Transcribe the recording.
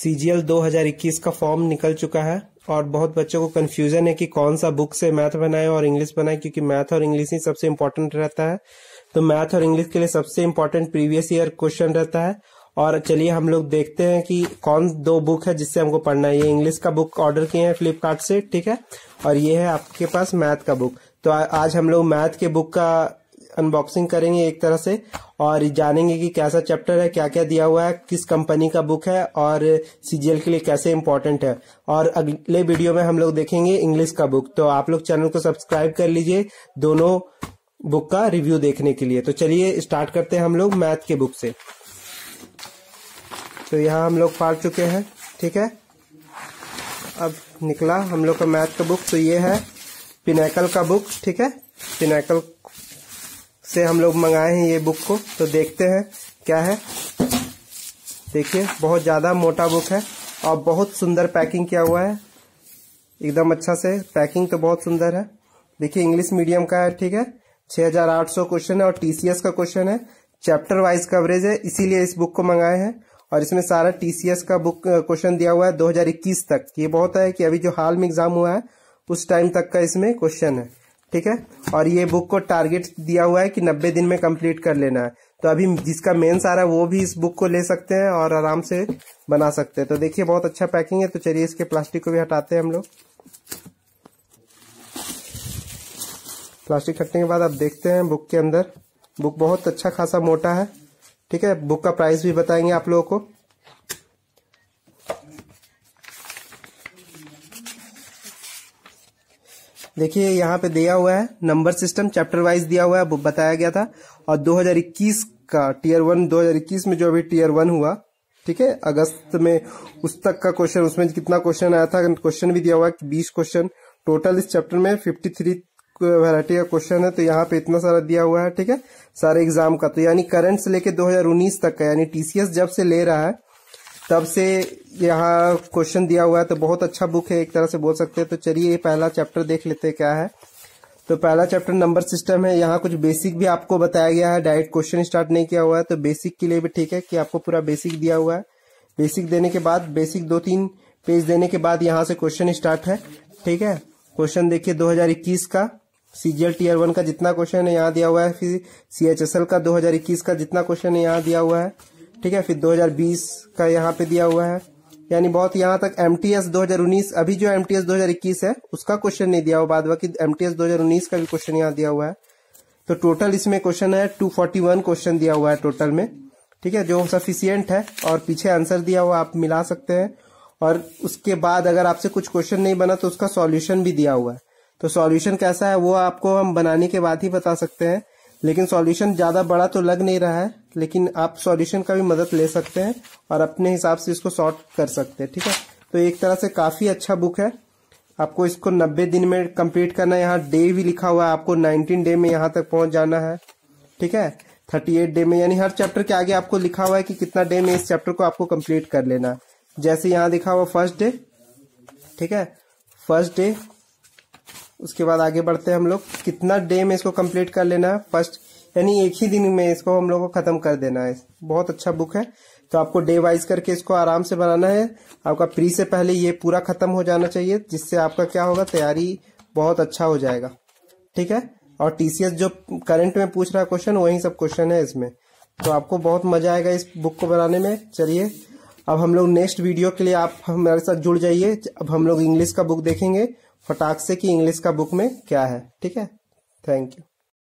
CGL 2021 का form निकल चुका है और बहुत बच्चों को कंफ्यूजन है कि कौन सा बुक से मैथ बनाए और इंग्लिश बनाए क्योंकि मैथ और इंग्लिश ही सबसे इम्पोर्टेंट रहता है तो मैथ और इंग्लिश के लिए सबसे इम्पोर्टेंट प्रीवियस ईयर क्वेश्चन रहता है और चलिए हम लोग देखते हैं कि कौन दो बुक है जिससे हमको पढ़ना है ये इंग्लिश का बुक ऑर्डर किए हैं फ्लिपकार्ट से ठीक है और ये है आपके पास मैथ का बुक तो आज हम लोग मैथ के बुक का अनबॉक्सिंग करेंगे एक तरह से और जानेंगे कि कैसा चैप्टर है क्या क्या दिया हुआ है किस कंपनी का बुक है और सीजीएल के लिए कैसे इंपॉर्टेंट है और अगले वीडियो में हम लोग देखेंगे इंग्लिश का बुक तो आप लोग चैनल को सब्सक्राइब कर लीजिए दोनों बुक का रिव्यू देखने के लिए तो चलिए स्टार्ट करते हैं हम लोग मैथ के बुक से तो यहाँ हम लोग पढ़ चुके हैं ठीक है अब निकला हम लोग का मैथ का बुक तो ये है पिनेकल का बुक ठीक है पिनेकल से हम लोग मंगाए हैं ये बुक को तो देखते हैं क्या है देखिए बहुत ज़्यादा मोटा बुक है और बहुत सुंदर पैकिंग किया हुआ है एकदम अच्छा से पैकिंग तो बहुत सुंदर है देखिए इंग्लिश मीडियम का है ठीक है 6800 क्वेश्चन है और टीसीएस का क्वेश्चन है चैप्टर वाइज कवरेज है इसीलिए इस बुक को मंगाए हैं और इसमें सारा टीसीएस का बुक क्वेश्चन दिया हुआ है 2021 तक ये बहुत है कि अभी जो हाल में एग्जाम हुआ है उस टाइम तक का इसमें क्वेश्चन है ठीक है और ये बुक को टारगेट दिया हुआ है कि नब्बे दिन में कंप्लीट कर लेना है तो अभी जिसका मेंस आ रहा है वो भी इस बुक को ले सकते हैं और आराम से बना सकते हैं तो देखिए बहुत अच्छा पैकिंग है तो चलिए इसके प्लास्टिक को भी हटाते हैं हम लोग प्लास्टिक हटने के बाद आप देखते हैं बुक के अंदर बुक बहुत अच्छा खासा मोटा है ठीक है बुक का प्राइस भी बताएंगे आप लोगों को देखिए यहाँ पे दिया हुआ है नंबर सिस्टम चैप्टर वाइज दिया हुआ है बताया गया था और 2021 का टीयर वन 2021 में जो अभी टीयर वन हुआ ठीक है अगस्त में उस तक का क्वेश्चन उसमें कितना क्वेश्चन आया था क्वेश्चन भी दिया हुआ है बीस क्वेश्चन टोटल इस चैप्टर में फिफ्टी थ्री वेराइटी का क्वेश्चन है तो यहाँ पे इतना सारा दिया हुआ है ठीक है सारे एग्जाम का तो यानी करंट से लेके 2019 तक का यानी टीसीएस जब से ले रहा है तब से यहाँ क्वेश्चन दिया हुआ है तो बहुत अच्छा बुक है एक तरह से बोल सकते हैं तो चलिए ये पहला चैप्टर देख लेते हैं क्या है तो पहला चैप्टर नंबर सिस्टम है यहाँ कुछ बेसिक भी आपको बताया गया है डायरेक्ट क्वेश्चन स्टार्ट नहीं किया हुआ है तो बेसिक के लिए भी ठीक है कि आपको पूरा बेसिक दिया हुआ है बेसिक देने के बाद बेसिक दो तीन पेज देने के बाद यहाँ से क्वेश्चन स्टार्ट है ठीक है क्वेश्चन देखिए 2021 का सीजीएल टीयर वन का जितना क्वेश्चन है यहाँ दिया हुआ है फिर सी एच एस एल का 2021 का जितना क्वेश्चन है यहाँ दिया हुआ है ठीक है फिर 2020 का यहाँ पे दिया हुआ है यानी बहुत यहाँ तक एम टी अभी जो एम टी एस दो है उसका क्वेश्चन नहीं दिया हुआ बाद बाकी एम टी एस दो का भी क्वेश्चन यहाँ दिया हुआ है तो टोटल इसमें क्वेश्चन है 241 क्वेश्चन दिया हुआ है टोटल में ठीक है जो सफिशियंट है और पीछे आंसर दिया हुआ आप मिला सकते हैं और उसके बाद अगर आपसे कुछ क्वेश्चन नहीं बना तो उसका सॉल्यूशन भी दिया हुआ है तो सॉल्यूशन कैसा है वो आपको हम बनाने के बाद ही बता सकते हैं लेकिन सॉल्यूशन ज़्यादा बड़ा तो लग नहीं रहा है लेकिन आप सॉल्यूशन का भी मदद ले सकते हैं और अपने हिसाब से इसको सॉर्ट कर सकते हैं ठीक है तो एक तरह से काफ़ी अच्छा बुक है आपको इसको 90 दिन में कंप्लीट करना है यहाँ डे भी लिखा हुआ है आपको 19 डे में यहाँ तक पहुँच जाना है ठीक है थर्टी डे में यानी हर चैप्टर के आगे आपको लिखा हुआ है कि कितना डे में इस चैप्टर को आपको कम्प्लीट कर लेना जैसे यहाँ लिखा हुआ फर्स्ट डे ठीक है फर्स्ट डे उसके बाद आगे बढ़ते हैं हम लोग कितना डे में इसको कंप्लीट कर लेना है फर्स्ट यानी एक ही दिन में इसको हम लोग को खत्म कर देना है बहुत अच्छा बुक है तो आपको डे वाइज करके इसको आराम से बनाना है आपका प्री से पहले ये पूरा खत्म हो जाना चाहिए जिससे आपका क्या होगा तैयारी बहुत अच्छा हो जाएगा ठीक है और टीसीएस जो करंट में पूछ रहा क्वेश्चन वही सब क्वेश्चन है इसमें तो आपको बहुत मजा आएगा इस बुक को बनाने में चलिए अब हम लोग नेक्स्ट वीडियो के लिए आप हमारे साथ जुड़ जाइए अब हम लोग इंग्लिश का बुक देखेंगे फटाक से कि इंग्लिश का बुक में क्या है ठीक है थैंक यू